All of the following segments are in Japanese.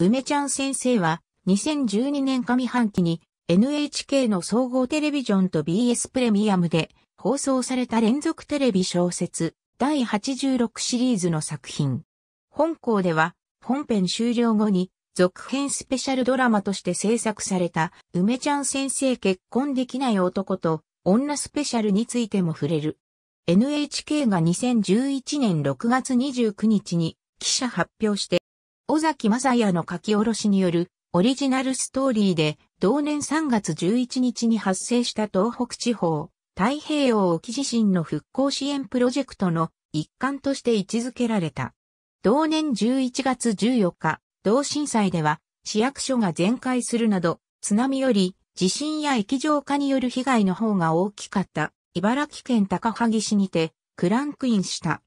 梅ちゃん先生は、2012年上半期に NHK の総合テレビジョンと BS プレミアムで放送された連続テレビ小説第86シリーズの作品。本校では本編終了後に続編スペシャルドラマとして制作された梅ちゃん先生結婚できない男と女スペシャルについても触れる。NHK が2011年6月29日に記者発表して尾崎雅也の書き下ろしによるオリジナルストーリーで同年3月11日に発生した東北地方太平洋沖地震の復興支援プロジェクトの一環として位置づけられた。同年11月14日、同震災では市役所が全壊するなど津波より地震や液状化による被害の方が大きかった茨城県高萩市にてクランクインした。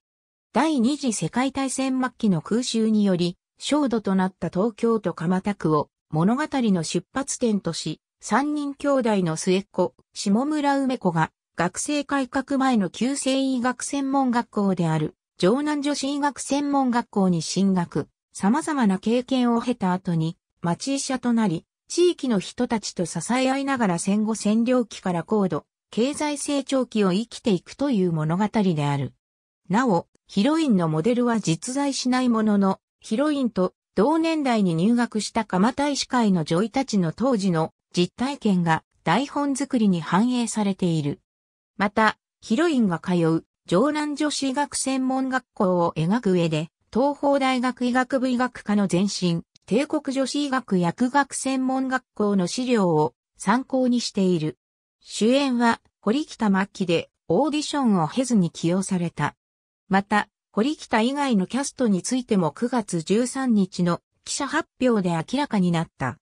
第二次世界大戦末期の空襲により焦土となった東京都蒲田区を物語の出発点とし、三人兄弟の末っ子、下村梅子が、学生改革前の旧制医学専門学校である、城南女子医学専門学校に進学、様々な経験を経た後に、町医者となり、地域の人たちと支え合いながら戦後占領期から高度、経済成長期を生きていくという物語である。なお、ヒロインのモデルは実在しないものの、ヒロインと同年代に入学した蒲田医師会の女医たちの当時の実体験が台本作りに反映されている。また、ヒロインが通う城南女子医学専門学校を描く上で、東邦大学医学部医学科の前身、帝国女子医学薬学専門学校の資料を参考にしている。主演は堀北末期でオーディションを経ずに起用された。また、堀北以外のキャストについても9月13日の記者発表で明らかになった。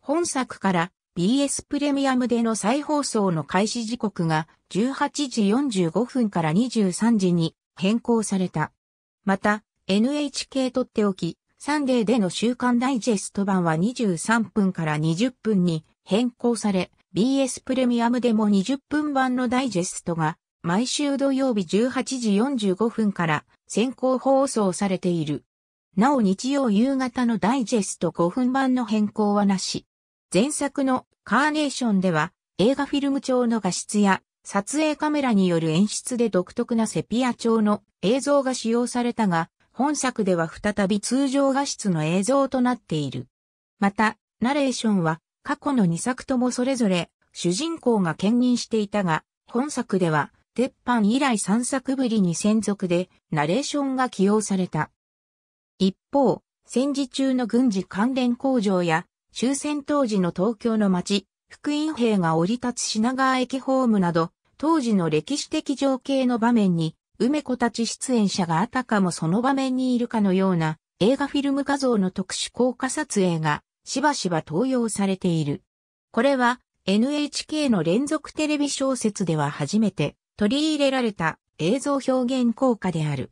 本作から BS プレミアムでの再放送の開始時刻が18時45分から23時に変更された。また、NHK とっておき、サンデーでの週刊ダイジェスト版は23分から20分に変更され、BS プレミアムでも20分版のダイジェストが毎週土曜日18時45分から先行放送されている。なお日曜夕方のダイジェスト5分版の変更はなし。前作のカーネーションでは映画フィルム調の画質や撮影カメラによる演出で独特なセピア調の映像が使用されたが、本作では再び通常画質の映像となっている。また、ナレーションは過去の2作ともそれぞれ主人公が兼任していたが、本作では鉄板以来3作ぶりに専属でナレーションが起用された。一方、戦時中の軍事関連工場や終戦当時の東京の街、福音兵が降り立つ品川駅ホームなど、当時の歴史的情景の場面に、梅子たち出演者があたかもその場面にいるかのような映画フィルム画像の特殊効果撮影がしばしば登用されている。これは NHK の連続テレビ小説では初めて取り入れられた映像表現効果である。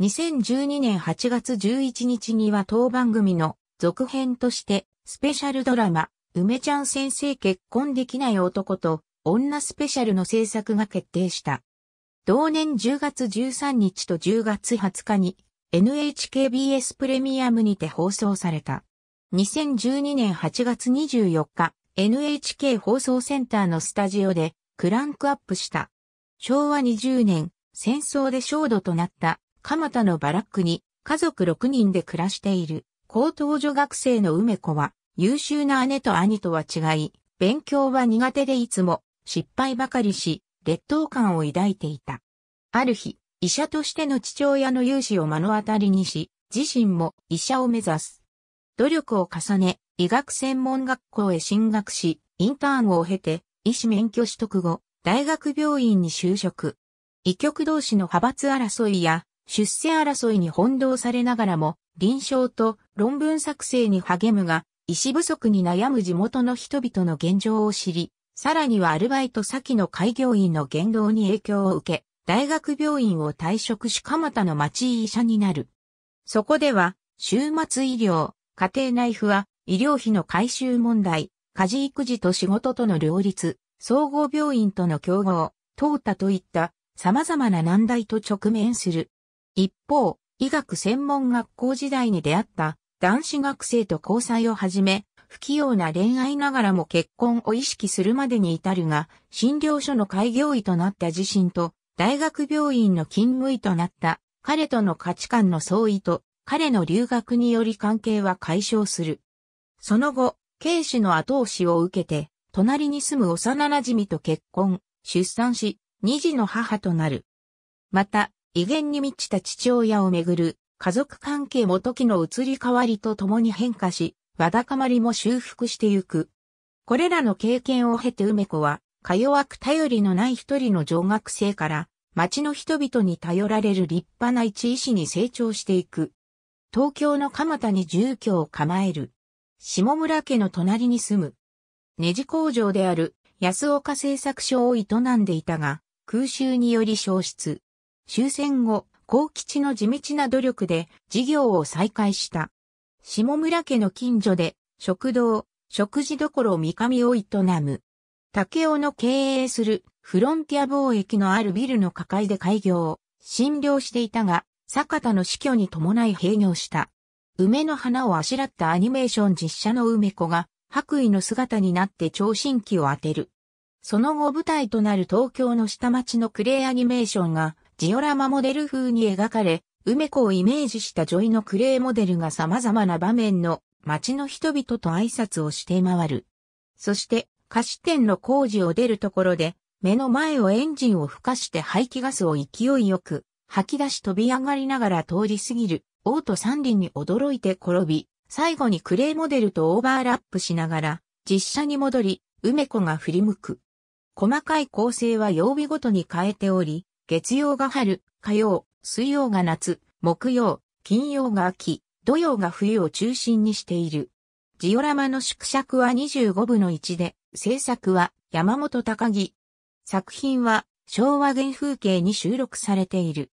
2012年8月11日には当番組の続編としてスペシャルドラマ、梅ちゃん先生結婚できない男と女スペシャルの制作が決定した。同年10月13日と10月20日に NHKBS プレミアムにて放送された。2012年8月24日、NHK 放送センターのスタジオでクランクアップした昭和20年、戦争で焦土となった蒲田のバラックに家族6人で暮らしている高等女学生の梅子は優秀な姉と兄とは違い、勉強は苦手でいつも失敗ばかりし、劣等感を抱いていた。ある日、医者としての父親の勇姿を目の当たりにし、自身も医者を目指す。努力を重ね、医学専門学校へ進学し、インターンを経て、医師免許取得後、大学病院に就職。医局同士の派閥争いや出世争いに翻弄されながらも臨床と論文作成に励むが、医師不足に悩む地元の人々の現状を知り、さらにはアルバイト先の開業医の言動に影響を受け、大学病院を退職し蒲田の町医者になる。そこでは、週末医療、家庭内不は、医療費の回収問題、家事育児と仕事との両立、総合病院との競合、淘汰といった様々な難題と直面する。一方、医学専門学校時代に出会った男子学生と交際を始め、不器用な恋愛ながらも結婚を意識するまでに至るが、診療所の開業医となった自身と、大学病院の勤務医となった彼との価値観の相違と、彼の留学により関係は解消する。その後、警視の後押しを受けて、隣に住む幼馴染と結婚、出産し、二児の母となる。また、威厳に満ちた父親をめぐる家族関係も時の移り変わりと共に変化し、わだかまりも修復してゆく。これらの経験を経て梅子は、か弱く頼りのない一人の女学生から、町の人々に頼られる立派な一医師に成長していく。東京の蒲田に住居を構える。下村家の隣に住むネジ工場である安岡製作所を営んでいたが、空襲により消失。終戦後、高吉の地道な努力で事業を再開した。下村家の近所で食堂、食事処三上を営む。竹雄の経営するフロンティア貿易のあるビルの抱えで開業、診療していたが、坂田の死去に伴い閉業した。梅の花をあしらったアニメーション実写の梅子が白衣の姿になって聴診器を当てる。その後舞台となる東京の下町のクレイアニメーションがジオラマモデル風に描かれ、梅子をイメージした女医のクレイモデルが様々な場面の街の人々と挨拶をして回る。そして菓子店の工事を出るところで、目の前をエンジンを吹かして排気ガスを勢いよく吐き出し飛び上がりながら通り過ぎる、王と三輪に驚いて転び、最後にクレイモデルとオーバーラップしながら、実写に戻り、梅子が振り向く。細かい構成は曜日ごとに変えており、月曜が春、火曜、水曜が夏、木曜、金曜が秋、土曜が冬を中心にしている。ジオラマの縮尺は25分の1で、制作は山本高木。作品は昭和原風景に収録されている。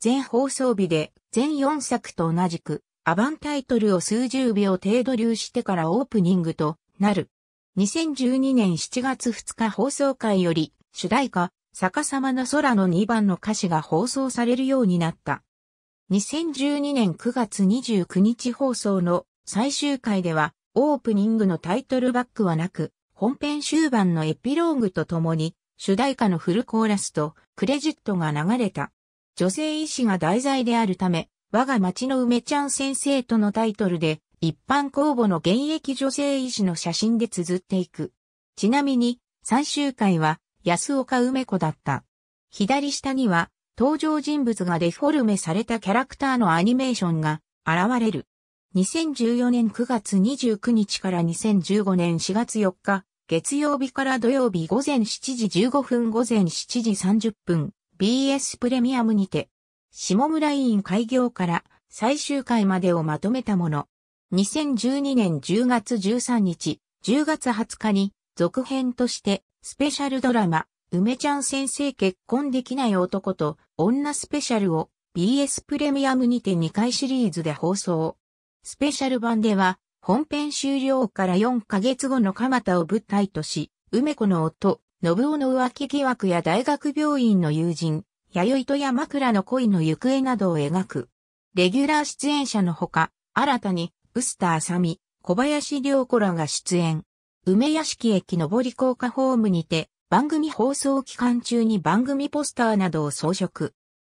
全放送日で全4作と同じくアバンタイトルを数十秒程度流してからオープニングとなる。2012年7月2日放送回より主題歌逆さまの空の2番の歌詞が放送されるようになった。2012年9月29日放送の最終回ではオープニングのタイトルバックはなく本編終盤のエピローグとともに主題歌のフルコーラスとクレジットが流れた。女性医師が題材であるため我が町の梅ちゃん先生とのタイトルで、一般公募の現役女性医師の写真で綴っていく。ちなみに、最終回は、安岡梅子だった。左下には、登場人物がデフォルメされたキャラクターのアニメーションが現れる。2014年9月29日から2015年4月4日、月曜日から土曜日午前7時15分午前7時30分、BS プレミアムにて、下村委員開業から最終回までをまとめたもの。2012年10月13日、10月20日に続編としてスペシャルドラマ、梅ちゃん先生結婚できない男と女スペシャルを BS プレミアムにて2回シリーズで放送。スペシャル版では本編終了から4ヶ月後の蒲田を舞台とし、梅子の夫、信夫の浮気疑惑や大学病院の友人、弥生と山倉の恋の行方などを描く。レギュラー出演者のほか、新たに、ウスターサミ、小林良子らが出演。梅屋敷駅上り高架ホームにて、番組放送期間中に番組ポスターなどを装飾。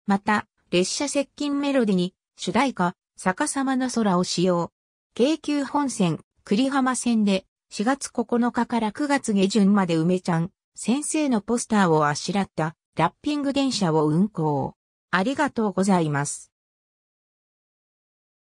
また、列車接近メロディに、主題歌、逆さまの空を使用。京急本線、栗浜線で、4月9日から9月下旬まで梅ちゃん、先生のポスターをあしらったラッピング電車を運行。ありがとうございます。